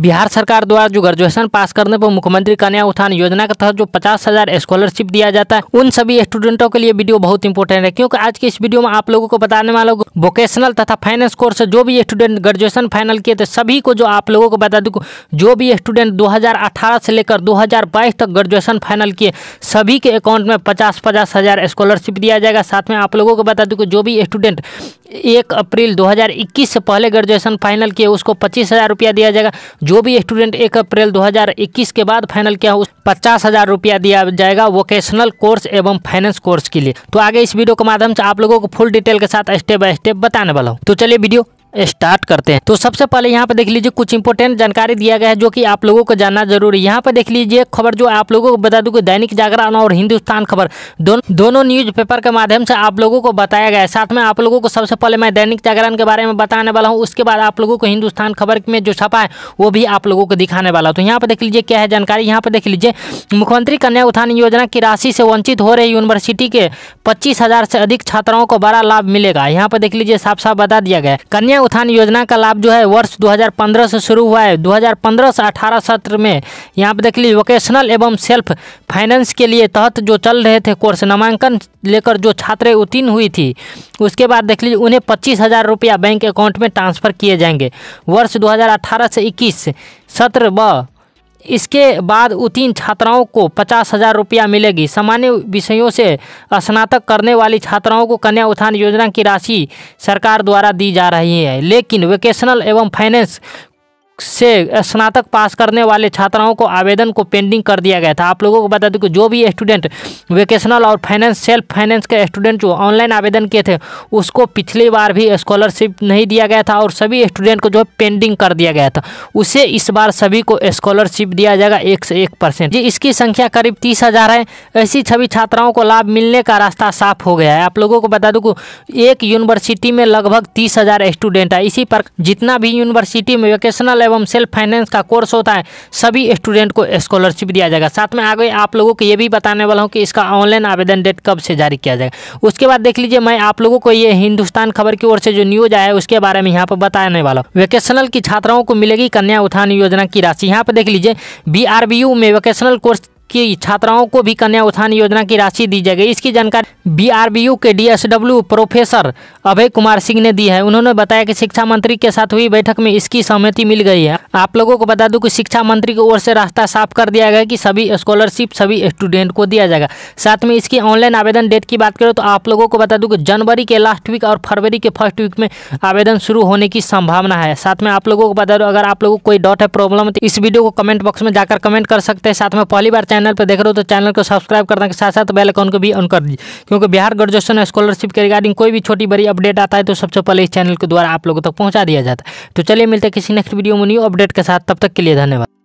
बिहार सरकार द्वारा जो ग्रेजुएशन पास करने पर मुख्यमंत्री कन्या उत्थान योजना के तहत जो पचास हजार स्कॉलरशिप दिया जाता है उन सभी स्टूडेंटों के लिए वीडियो बहुत इंपॉर्टेंट है क्योंकि आज के इस वीडियो में आप लोगों को बताने वाला हूँ वोकेशनल तथा फाइनेंस कोर्स जो भी स्टूडेंट ग्रेजुएशन फाइनल किए थे सभी को जो आप लोगों को बता दू जो भी स्टूडेंट दो से लेकर दो तक ग्रेजुएशन फाइनल किए सभी के अकाउंट में पचास पचास हज़ार स्कॉलरशिप दिया जाएगा साथ में आप लोगों को बता दूँ जो भी स्टूडेंट एक अप्रैल दो से पहले ग्रेजुएशन फाइनल किए उसको पच्चीस हज़ार रुपया दिया जाएगा जो भी स्टूडेंट एक अप्रैल 2021 के बाद फाइनल किया उस पचास हज़ार रुपया दिया जाएगा वोकेशनल कोर्स एवं फाइनेंस कोर्स के लिए तो आगे इस वीडियो के माध्यम से आप लोगों को फुल डिटेल के साथ स्टेप बाय स्टेप बताने वाला हूँ तो चलिए वीडियो स्टार्ट करते हैं तो सबसे पहले यहाँ पे देख लीजिए कुछ इंपोर्टेंट जानकारी दिया गया है जो कि आप लोगों को जानना जरूरी है यहाँ पे देख लीजिए खबर जो आप लोगों को बता दूँ कि दैनिक जागरण और हिंदुस्तान खबर दो दोनों न्यूज पेपर के माध्यम से आप लोगों को बताया गया है साथ में आप लोगों को सबसे पहले मैं दैनिक जागरण के बारे में बताने वाला हूँ उसके बाद आप लोगों को हिंदुस्तान खबर में जो छपा है वो भी आप लोगों को दिखाने वाला हूँ तो यहाँ पर देख लीजिए क्या है जानकारी यहाँ पे देख लीजिए मुख्यमंत्री कन्या उत्थान योजना की राशि से वंचित हो रही यूनिवर्सिटी के पच्चीस से अधिक छात्राओं को बड़ा लाभ मिलेगा यहाँ पर देख लीजिए साफ साफ बता दिया गया कन्या उत्थान योजना का लाभ जो है वर्ष 2015 से शुरू हुआ है 2015 से 18 सत्र में यहाँ पर देख लीजिए वोकेशनल एवं सेल्फ फाइनेंस के लिए तहत जो चल रहे थे कोर्स नामांकन लेकर जो छात्र उत्तीर्ण हुई थी उसके बाद देख लीजिए उन्हें पच्चीस हज़ार रुपया बैंक अकाउंट में ट्रांसफ़र किए जाएंगे वर्ष दो से इक्कीस सत्र व इसके बाद तीन छात्राओं को पचास हज़ार रुपया मिलेगी सामान्य विषयों से स्नातक करने वाली छात्राओं को कन्या उत्थान योजना की राशि सरकार द्वारा दी जा रही है लेकिन वोकेशनल एवं फाइनेंस से स्नातक पास करने वाले छात्राओं को आवेदन को पेंडिंग कर दिया गया था आप लोगों को बता दूँ कि जो भी स्टूडेंट वेकेशनल और फाइनेंस सेल्फ फाइनेंस के स्टूडेंट जो ऑनलाइन आवेदन किए थे उसको पिछली बार भी स्कॉलरशिप नहीं दिया गया था और सभी स्टूडेंट को जो है पेंडिंग कर दिया गया था उसे इस बार सभी को स्कॉलरशिप दिया जाएगा एक से एक परसेंट जी इसकी संख्या करीब तीस हज़ार है ऐसी छवि छात्राओं को लाभ मिलने का रास्ता साफ हो गया है आप लोगों को बता दूँ कि एक यूनिवर्सिटी में लगभग तीस हज़ार स्टूडेंट है इसी पर जितना भी यूनिवर्सिटी में वेकेशनल एवं एवं सेल्फ फाइनेंस का कोर्स होता है सभी स्टूडेंट को स्कॉलरशिप दिया जाएगा साथ में आगे आप लोगों को ये भी बताने वाला हूँ कि इसका ऑनलाइन आवेदन डेट कब से जारी किया जाएगा उसके बाद देख लीजिए मैं आप लोगों को ये हिंदुस्तान खबर की ओर से जो न्यूज आया है उसके बारे में यहाँ पर बताने वाला हूँ वेकेशनल की छात्राओं को मिलेगी कन्या उत्थान योजना की राशि यहाँ पर देख लीजिए बी में वेकेशनल कोर्स की छात्राओं को भी कन्या उत्थान योजना की राशि दी जाएगी इसकी जानकारी बीआरबीयू के डीएसडब्ल्यू प्रोफेसर अभय कुमार सिंह ने दी है उन्होंने बताया कि शिक्षा मंत्री के साथ हुई बैठक में इसकी सहमति मिल गई है आप लोगों को बता दूं कि शिक्षा मंत्री की ओर से रास्ता साफ कर दिया गया कि सभी स्कॉलरशिप सभी स्टूडेंट को दिया जाएगा साथ में इसकी ऑनलाइन आवेदन डेट की बात करें तो आप लोगों को बता दूँ कि जनवरी के लास्ट वीक और फरवरी के फर्स्ट वीक में आवेदन शुरू होने की संभावना है साथ में आप लोगों को बता दूँ अगर आप लोगों को कोई डॉट है प्रॉब्लम तो इस वीडियो को कमेंट बॉक्स में जाकर कमेंट कर सकते हैं साथ में पहली बार चैनल चैनल पर देख रहे हो तो चैनल को सब्सक्राइब करने के साथ साथ बेल अकाउंट को भी ऑन कर दीजिए क्योंकि बिहार ग्रेजुएशन स्कॉलरशिप के रिगार्डिंग कोई भी छोटी बड़ी अपडेट आता है तो सबसे पहले इस चैनल के द्वारा आप लोगों तक पहुँचा दिया जाता है तो चलिए मिलते हैं किसी नेक्स्ट वीडियो में न्यू अपडेट के साथ तब तक के लिए धन्यवाद